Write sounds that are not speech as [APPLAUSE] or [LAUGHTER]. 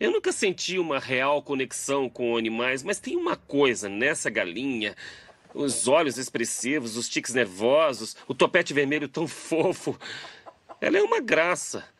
Eu nunca senti uma real conexão com animais, mas tem uma coisa nessa galinha. Os olhos expressivos, os tiques nervosos, o topete vermelho tão [LAUGHS] fofo. Ela é uma graça.